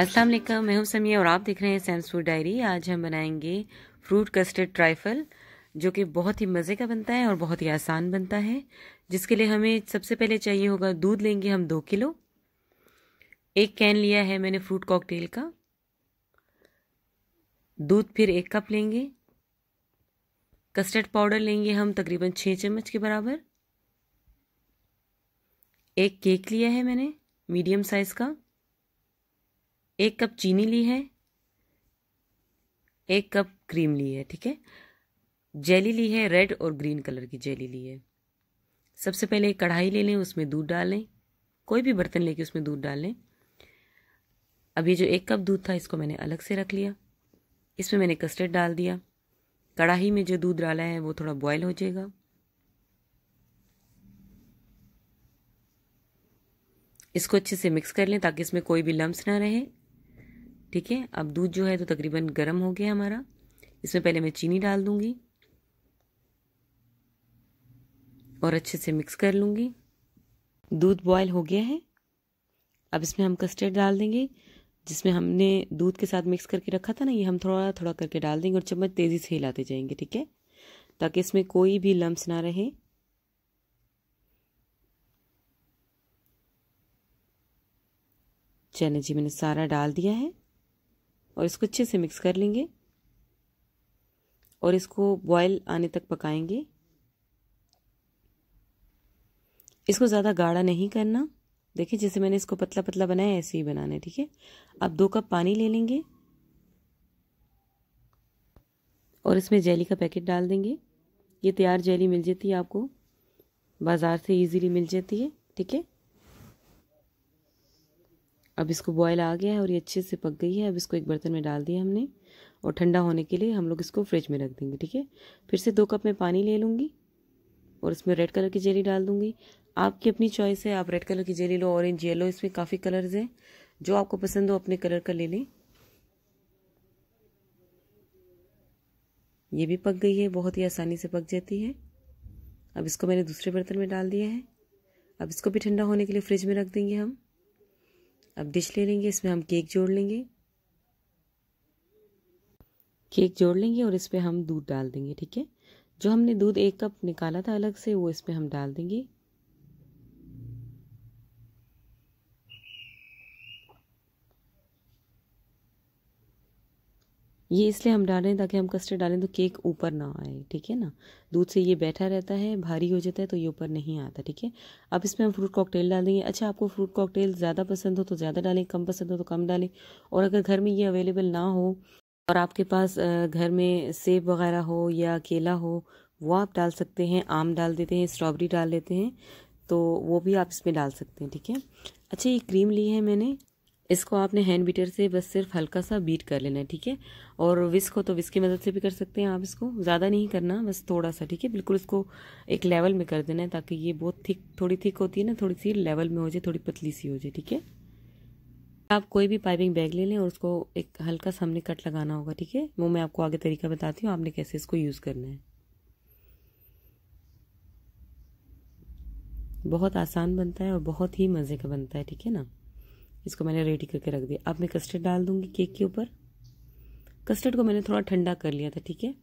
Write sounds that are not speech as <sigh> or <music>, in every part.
अस्सलाम वालेकुम मैं हूं समिया और आप देख रहे हैं सैम्स फूड डायरी आज हम बनाएंगे फ्रूट कस्टर्ड ट्राइफल जो कि बहुत ही मज़े का बनता है और बहुत ही आसान बनता है जिसके लिए हमें सबसे पहले चाहिए होगा दूध लेंगे हम दो किलो एक कैन लिया है मैंने फ्रूट कॉकटेल का दूध फिर एक कप लेंगे कस्टर्ड पाउडर लेंगे हम तकरीबन छः चम्मच के बराबर एक केक लिया है मैंने मीडियम साइज़ का एक कप चीनी ली है एक कप क्रीम ली है ठीक है जेली ली है रेड और ग्रीन कलर की जेली ली है सबसे पहले एक कढ़ाई ले लें उसमें दूध डाल लें कोई भी बर्तन लेके उसमें दूध डाल लें अब ये जो एक कप दूध था इसको मैंने अलग से रख लिया इसमें मैंने कस्टर्ड डाल दिया कढ़ाई में जो दूध डाला है वो थोड़ा बॉयल हो जाएगा इसको अच्छे से मिक्स कर लें ताकि इसमें कोई भी लम्ब ना रहे ठीक है अब दूध जो है तो तकरीबन गर्म हो गया हमारा इसमें पहले मैं चीनी डाल दूंगी और अच्छे से मिक्स कर लूँगी दूध बॉयल हो गया है अब इसमें हम कस्टर्ड डाल देंगे जिसमें हमने दूध के साथ मिक्स करके रखा था ना ये हम थोड़ा थोड़ा करके डाल देंगे और चम्मच तेज़ी से हिलाते जाएंगे ठीक है ताकि इसमें कोई भी लम्स ना रहे चने जी मैंने सारा डाल दिया है और इसको अच्छे से मिक्स कर लेंगे और इसको बॉयल आने तक पकाएंगे इसको ज़्यादा गाढ़ा नहीं करना देखिए जैसे मैंने इसको पतला पतला बनाया ऐसे ही बनाना है ठीक है अब दो कप पानी ले लेंगे और इसमें जेली का पैकेट डाल देंगे ये तैयार जेली मिल जाती है आपको बाज़ार से इजीली मिल जाती है ठीक है अब इसको बॉयल आ गया है और ये अच्छे से पक गई है अब इसको एक बर्तन में डाल दिया हमने और ठंडा होने के लिए हम लोग इसको फ्रिज में रख देंगे ठीक है फिर से दो कप में पानी ले लूँगी और इसमें रेड कलर की जेली डाल दूँगी आपकी अपनी चॉइस है आप रेड कलर की जेली लो ऑरेंज येलो इसमें काफ़ी कलर्स हैं जो आपको पसंद हो अपने कलर का ले लें ये भी पक गई है बहुत ही आसानी से पक जाती है अब इसको मैंने दूसरे बर्तन में डाल दिया है अब इसको भी ठंडा होने के लिए फ्रिज में रख देंगे हम अब डिश ले लेंगे इसमें हम केक जोड़ लेंगे केक जोड़ लेंगे और इस पर हम दूध डाल देंगे ठीक है जो हमने दूध एक कप निकाला था अलग से वो इसमें हम डाल देंगे ये इसलिए हम डाल रहे हैं ताकि हम कस्टर्ड डालें तो केक ऊपर ना आए ठीक है ना दूध से ये बैठा रहता है भारी हो जाता है तो ये ऊपर नहीं आता ठीक है अब इसमें हम फ्रूट कॉकटेल डाल देंगे अच्छा आपको फ्रूट कॉकटेल ज़्यादा पसंद हो तो ज़्यादा डालें कम पसंद हो तो कम डालें और अगर घर में ये अवेलेबल ना हो और आपके पास घर में सेब वगैरह हो या केला हो वो आप डाल सकते हैं आम डाल देते हैं स्ट्रॉबेरी डाल देते हैं तो वो भी आप इसमें डाल सकते हैं ठीक है अच्छा ये क्रीम ली है मैंने इसको आपने हैंड बीटर से बस सिर्फ हल्का सा बीट कर लेना है ठीक है और विस्क हो तो विस्क की मदद से भी कर सकते हैं आप इसको ज़्यादा नहीं करना बस थोड़ा सा ठीक है बिल्कुल इसको एक लेवल में कर देना है ताकि ये बहुत थिक थोड़ी थिक होती है ना थोड़ी सी लेवल में हो जाए थोड़ी पतली सी हो जाए ठीक है आप कोई भी पाइपिंग बैग ले लें और उसको एक हल्का सा हमने कट लगाना होगा ठीक है वो मैं आपको आगे तरीका बताती हूँ आपने कैसे इसको यूज़ करना है बहुत आसान बनता है और बहुत ही मज़े का बनता है ठीक है ना इसको मैंने रेडी करके रख दिया अब मैं कस्टर्ड डाल दूंगी केक के ऊपर कस्टर्ड को मैंने थोड़ा ठंडा कर लिया था ठीक है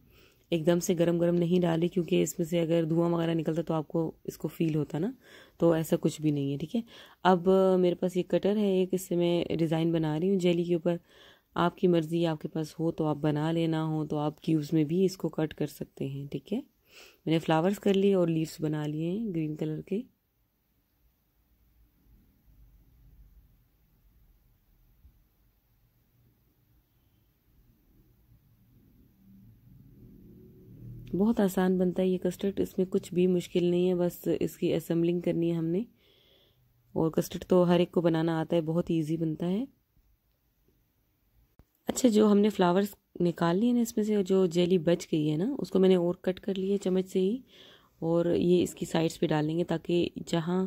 एकदम से गरम गरम नहीं डाली क्योंकि इसमें से अगर धुआं वगैरह निकलता तो आपको इसको फील होता ना तो ऐसा कुछ भी नहीं है ठीक है अब मेरे पास ये कटर है एक इससे मैं डिज़ाइन बना रही हूँ जेली के ऊपर आपकी मर्ज़ी आपके पास हो तो आप बना लेना हो तो आप क्यूब्स में भी इसको कट कर सकते हैं ठीक है मैंने फ्लावर्स कर लिए और लीव्स बना लिए हैं ग्रीन कलर के बहुत आसान बनता है ये कस्टर्ड इसमें कुछ भी मुश्किल नहीं है बस इसकी असम्बलिंग करनी है हमने और कस्टर्ड तो हर एक को बनाना आता है बहुत ईजी बनता है अच्छा जो हमने फ्लावर्स निकाल लिए ना इसमें से जो जेली बच गई है ना उसको मैंने और कट कर लिया चम्मच से ही और ये इसकी साइड्स पे डालेंगे ताकि जहाँ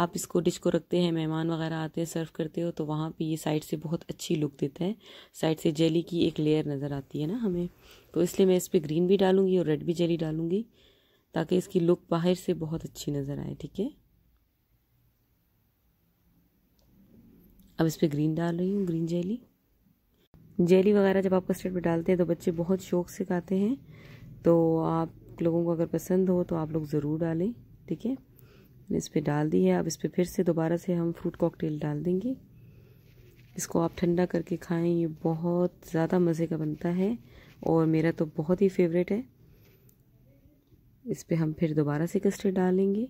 आप इसको डिश को रखते हैं मेहमान वगैरह आते हैं सर्व करते हो तो वहाँ पे ये साइड से बहुत अच्छी लुक देता है साइड से जेली की एक लेयर नज़र आती है ना हमें तो इसलिए मैं इस पर ग्रीन भी डालूँगी और रेड भी जेली डालूँगी ताकि इसकी लुक बाहर से बहुत अच्छी नज़र आए ठीक है अब इस पर ग्रीन डाल रही हूँ ग्रीन जेली जेली वगैरह जब आप कस्टर्ड पर डालते हैं तो बच्चे बहुत शौक से खाते हैं तो आप लोगों को अगर पसंद हो तो आप लोग ज़रूर डालें ठीक है इस पर डाल दी है अब इस पर फिर से दोबारा से हम फ्रूट कॉकटेल डाल देंगे इसको आप ठंडा करके खाएं ये बहुत ज़्यादा मज़े का बनता है और मेरा तो बहुत ही फेवरेट है इस पर हम फिर दोबारा से कस्टर्ड डालेंगे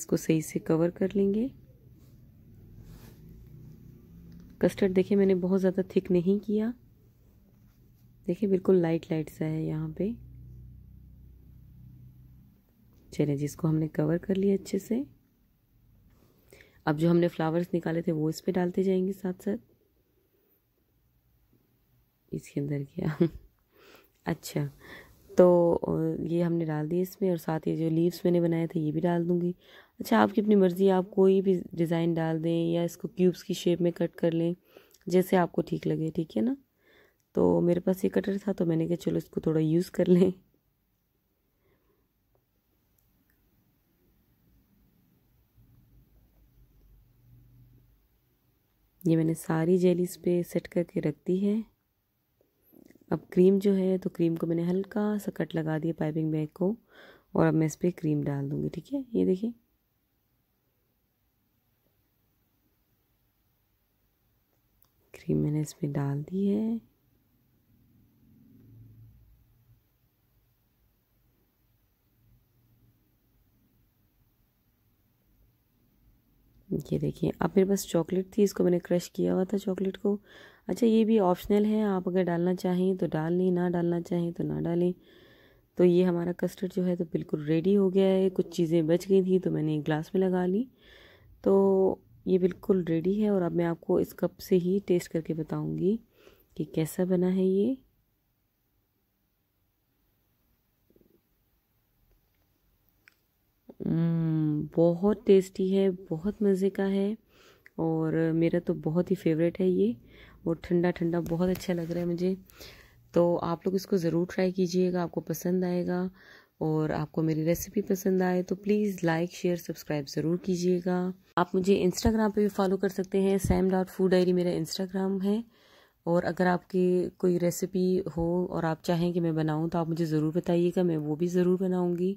इसको सही से कवर कर लेंगे कस्टर्ड देखिए मैंने बहुत ज़्यादा थिक नहीं किया देखिए बिल्कुल लाइट लाइट सा है यहाँ पे चलिए जिसको हमने कवर कर लिया अच्छे से अब जो हमने फ्लावर्स निकाले थे वो इस पर डालते जाएंगे साथ साथ इसके अंदर क्या <laughs> अच्छा तो ये हमने डाल दिए इसमें और साथ ही जो लीव्स मैंने बनाए थे ये भी डाल दूँगी अच्छा आपकी अपनी मर्ज़ी आप कोई भी डिज़ाइन डाल दें या इसको क्यूब्स की शेप में कट कर लें जैसे आपको ठीक लगे ठीक है ना तो मेरे पास ये कटर था तो मैंने कहा चलो इसको थोड़ा यूज़ कर लें ये मैंने सारी जेलीस पे सेट करके रख दी है क्रीम जो है तो क्रीम को मैंने हल्का सा कट लगा दिया पाइपिंग बैग को और अब मैं इस पर क्रीम डाल दूँगी ठीक है ये देखिए क्रीम मैंने इस पर डाल दी है ये देखिए अब मेरे पास चॉकलेट थी इसको मैंने क्रश किया हुआ था चॉकलेट को अच्छा ये भी ऑप्शनल है आप अगर डालना चाहें तो डाल लें ना डालना चाहें तो ना डालें तो ये हमारा कस्टर्ड जो है तो बिल्कुल रेडी हो गया है कुछ चीज़ें बच गई थी तो मैंने एक ग्लास में लगा ली तो ये बिल्कुल रेडी है और अब मैं आपको इस कप से ही टेस्ट करके बताऊँगी कि कैसा बना है ये बहुत टेस्टी है बहुत मज़े का है और मेरा तो बहुत ही फेवरेट है ये और ठंडा ठंडा बहुत अच्छा लग रहा है मुझे तो आप लोग इसको ज़रूर ट्राई कीजिएगा आपको पसंद आएगा और आपको मेरी रेसिपी पसंद आए तो प्लीज़ लाइक शेयर सब्सक्राइब ज़रूर कीजिएगा आप मुझे इंस्टाग्राम पे भी फॉलो कर सकते हैं सैम डॉट फूड डायरी मेरा इंस्टाग्राम है और अगर आपकी कोई रेसिपी हो और आप चाहें कि मैं बनाऊं तो आप मुझे ज़रूर बताइएगा मैं वो भी ज़रूर बनाऊँगी